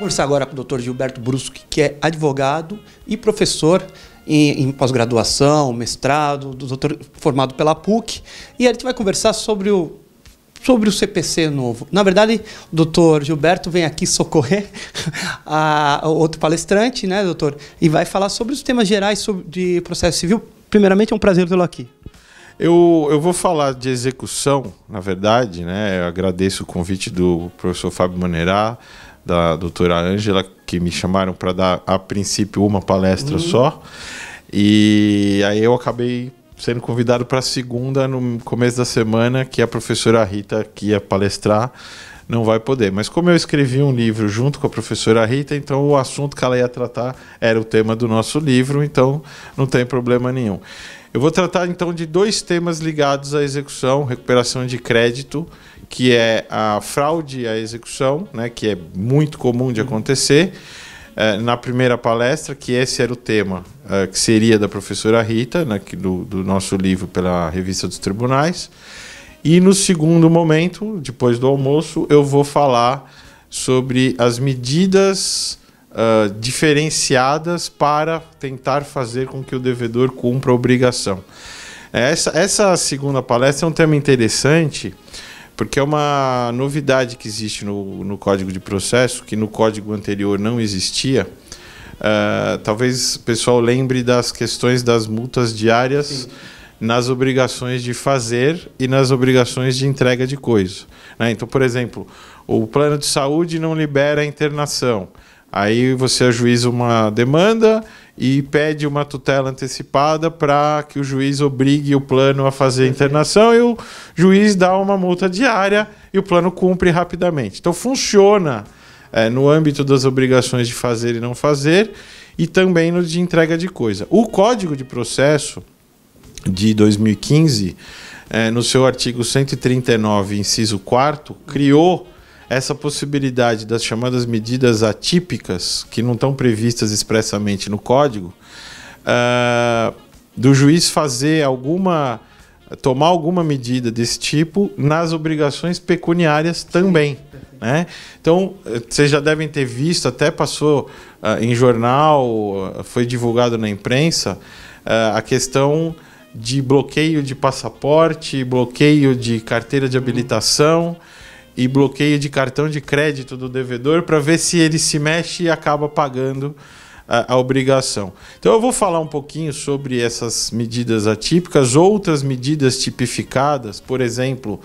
conversar agora com o Dr. Gilberto Bruschi, que é advogado e professor em, em pós-graduação, mestrado, doutor, formado pela PUC, e a gente vai conversar sobre o sobre o CPC novo. Na verdade, o doutor Gilberto vem aqui socorrer a, a outro palestrante, né, doutor? E vai falar sobre os temas gerais sobre, de processo civil. Primeiramente, é um prazer tê-lo aqui. Eu, eu vou falar de execução, na verdade, né? Eu agradeço o convite do professor Fábio Maneirá da doutora Ângela, que me chamaram para dar, a princípio, uma palestra uhum. só. E aí eu acabei sendo convidado para a segunda, no começo da semana, que a professora Rita, que ia palestrar, não vai poder. Mas como eu escrevi um livro junto com a professora Rita, então o assunto que ela ia tratar era o tema do nosso livro, então não tem problema nenhum. Eu vou tratar então de dois temas ligados à execução, recuperação de crédito que é a fraude à execução, né, que é muito comum de acontecer. Eh, na primeira palestra, que esse era o tema, eh, que seria da professora Rita, né, do, do nosso livro pela Revista dos Tribunais. E no segundo momento, depois do almoço, eu vou falar sobre as medidas uh, diferenciadas para tentar fazer com que o devedor cumpra a obrigação. Essa, essa segunda palestra é um tema interessante porque é uma novidade que existe no, no Código de Processo, que no código anterior não existia. Uh, talvez o pessoal lembre das questões das multas diárias Sim. nas obrigações de fazer e nas obrigações de entrega de coisa. Né? Então, por exemplo, o plano de saúde não libera a internação. Aí você ajuiza uma demanda e pede uma tutela antecipada para que o juiz obrigue o plano a fazer a internação e o juiz dá uma multa diária e o plano cumpre rapidamente. Então funciona é, no âmbito das obrigações de fazer e não fazer e também no de entrega de coisa. O Código de Processo de 2015, é, eh, no seu artigo 139, inciso 4, criou essa possibilidade das chamadas medidas atípicas, que não estão previstas expressamente no código, uh, do juiz fazer alguma. tomar alguma medida desse tipo nas obrigações pecuniárias também. Né? Então, vocês já devem ter visto, até passou uh, em jornal, foi divulgado na imprensa, uh, a questão de bloqueio de passaporte, bloqueio de carteira de habilitação e bloqueio de cartão de crédito do devedor para ver se ele se mexe e acaba pagando a, a, obrigação. Então eu vou falar um pouquinho sobre essas medidas atípicas, outras medidas tipificadas, por exemplo,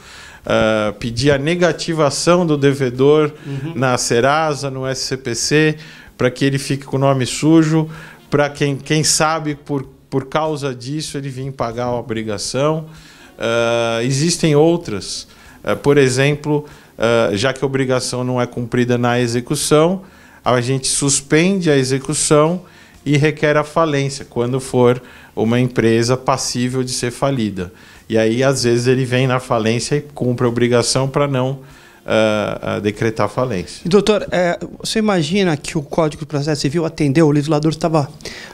uh, pedir a negativação do devedor uhum. na Serasa, no SCPC, para que ele fique com o nome sujo, para quem, quem sabe por, por causa disso ele vir pagar a obrigação. Uh, existem outras, uh, por exemplo, ah, já que a obrigação não é cumprida na execução, a gente suspende a execução e requer a falência, quando for uma empresa passível de ser falida. E aí, às vezes, ele vem na falência e cumpre a obrigação para não uh, uh, decretar falência. doutor, é, você imagina que o Código de Processo Civil atendeu, o legislador estava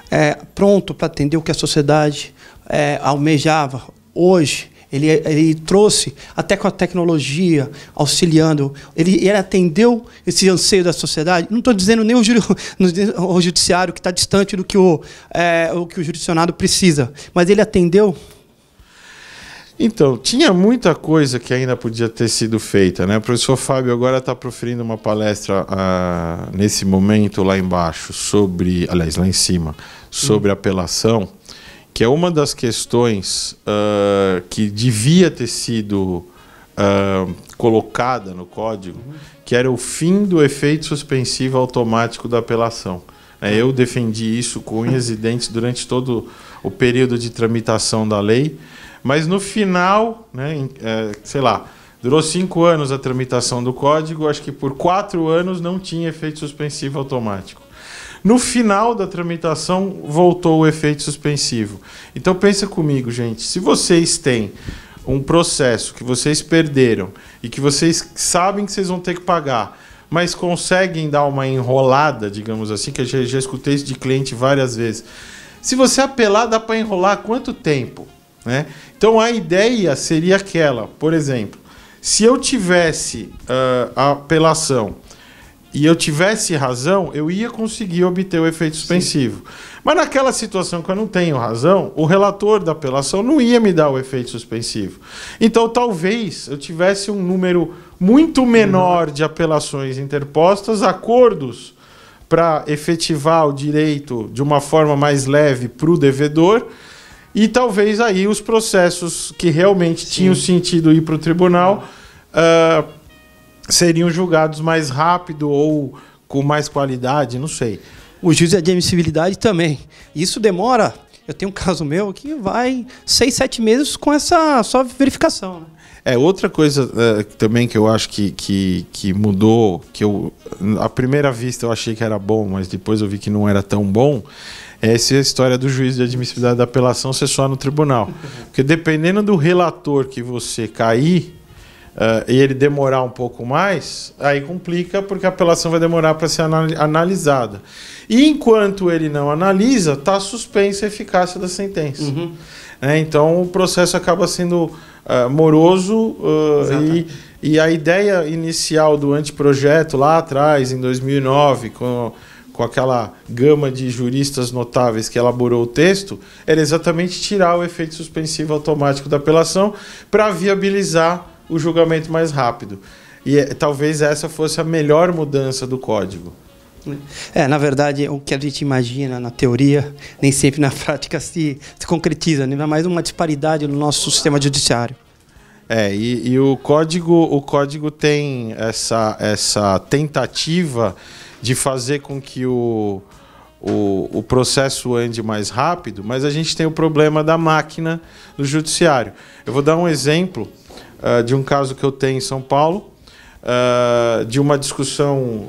é, pronto para atender o que a sociedade é, almejava hoje? Ele, ele trouxe até com a tecnologia, auxiliando. Ele, ele atendeu esse anseio da sociedade. Não estou dizendo nem o, juri, o judiciário que está distante do que o, é, o que o jurisdicionado precisa, mas ele atendeu então, tinha muita coisa que ainda podia ter sido feita, né? O professor Fábio agora está proferindo uma palestra uh, nesse momento lá embaixo sobre, aliás, lá em cima, sobre hum. apelação que é uma das questões uh, que devia ter sido uh, colocada no código, que era o fim do efeito suspensivo automático da apelação. É, eu defendi isso com unhas e dentes durante todo o período de tramitação da lei, mas no final, né, é, sei lá, durou cinco anos a tramitação do código, acho que por quatro anos não tinha efeito suspensivo automático. No final da tramitação, voltou o efeito suspensivo. Então pensa comigo, gente. Se vocês têm um processo que vocês perderam e que vocês sabem que vocês vão ter que pagar, mas conseguem dar uma enrolada, digamos assim, que eu já, já escutei isso de cliente várias vezes. Se você apelar, dá para enrolar quanto tempo? Né? Então a ideia seria aquela, por exemplo, se eu tivesse uh, a apelação e eu tivesse razão, eu ia conseguir obter o efeito suspensivo. Sim. Mas naquela situação que eu não tenho razão, o relator da apelação não ia me dar o efeito suspensivo. Então talvez eu tivesse um número muito menor de apelações interpostas, acordos para efetivar o direito de uma forma mais leve para o devedor. E talvez aí os processos que realmente Sim. tinham sentido ir para o tribunal. Uh, seriam julgados mais rápido ou com mais qualidade, não sei. O juiz é de admissibilidade também. Isso demora. Eu tenho um caso meu que vai seis, sete meses com essa só verificação. Né? É, outra coisa é, também que eu acho que, que, que mudou, que eu, à primeira vista eu achei que era bom, mas depois eu vi que não era tão bom, é essa história do juiz de admissibilidade da apelação ser só no tribunal. Porque dependendo do relator que você cair, uh, e ele demorar um pouco mais, aí complica porque a apelação vai demorar para ser analisada. E enquanto ele não analisa, está suspensa a eficácia da sentença. Uhum. Né? Então o processo acaba sendo uh, moroso uh, e, e a ideia inicial do anteprojeto lá atrás, em 2009, com com aquela gama de juristas notáveis que elaborou o texto, era exatamente tirar o efeito suspensivo automático da apelação para viabilizar o julgamento mais rápido. E eh, talvez essa fosse a melhor mudança do código. É, na verdade, o que a gente imagina na teoria, nem sempre na prática se, se concretiza, né? ainda mais uma disparidade no nosso sistema judiciário. É, e, e o código, o código tem essa, essa tentativa de fazer com que o, o, o processo ande mais rápido, mas a gente tem o problema da máquina do judiciário. Eu vou dar um exemplo ah, de um caso que eu tenho em São Paulo, uh, de uma discussão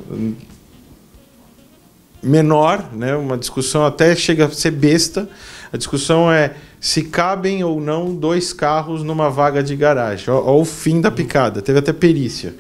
menor, né? uma discussão até chega a ser besta. A discussão é se cabem ou não dois carros numa vaga de garagem. Olha o fim da picada, teve até perícia.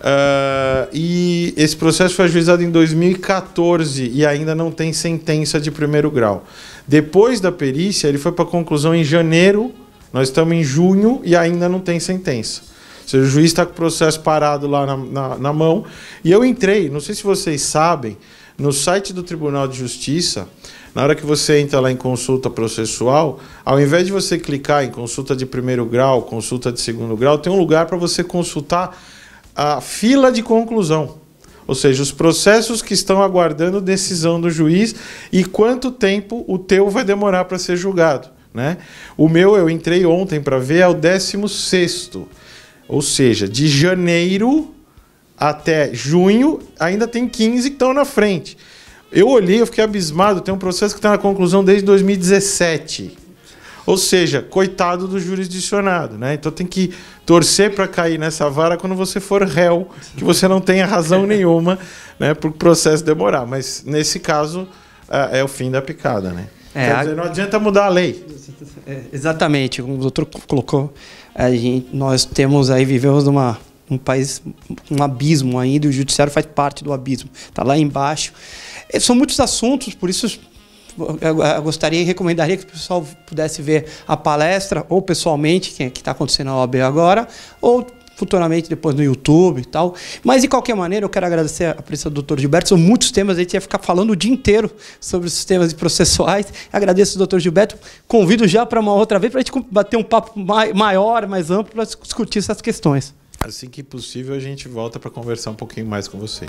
Uh, e esse processo foi ajuizado em 2014 e ainda não tem sentença de primeiro grau. Depois da perícia, ele foi para conclusão em janeiro nós estamos em junho e ainda não tem sentença. Ou seja, o juiz está com o processo parado lá na, na, na mão. E eu entrei, não sei se vocês sabem, no site do Tribunal de Justiça, na hora que você entra lá em consulta processual, ao invés de você clicar em consulta de primeiro grau, consulta de segundo grau, tem um lugar para você consultar a fila de conclusão. Ou seja, os processos que estão aguardando decisão do juiz e quanto tempo o teu vai demorar para ser julgado. Né? O meu eu entrei ontem para ver é o 16 ou seja, de janeiro até junho ainda tem 15 que estão na frente. Eu olhei, eu fiquei abismado, tem um processo que está na conclusão desde 2017. Ou seja, coitado do jurisdicionado, né? Então tem que torcer para cair nessa vara quando você for réu, que você não tenha razão nenhuma, né, para o processo demorar. Mas nesse caso é, é o fim da picada, né? É, Quer dizer, não adianta mudar a lei. É, exatamente, como o doutor colocou, a gente, nós temos aí, vivemos numa um país, um abismo ainda, e o judiciário faz parte do abismo, está lá embaixo. E é, são muitos assuntos, por isso eu gostaria e recomendaria que o pessoal pudesse ver a palestra, ou pessoalmente, que está acontecendo na OAB agora, ou futuramente depois no YouTube e tal. Mas de qualquer maneira, eu quero agradecer a presença do Dr. Gilberto. São muitos temas, a gente ia ficar falando o dia inteiro sobre os sistemas processuais. Agradeço o Dr. Gilberto. Convido já para uma outra vez para a gente bater um papo maior, mais amplo, para discutir essas questões. Assim que possível, a gente volta para conversar um pouquinho mais com você.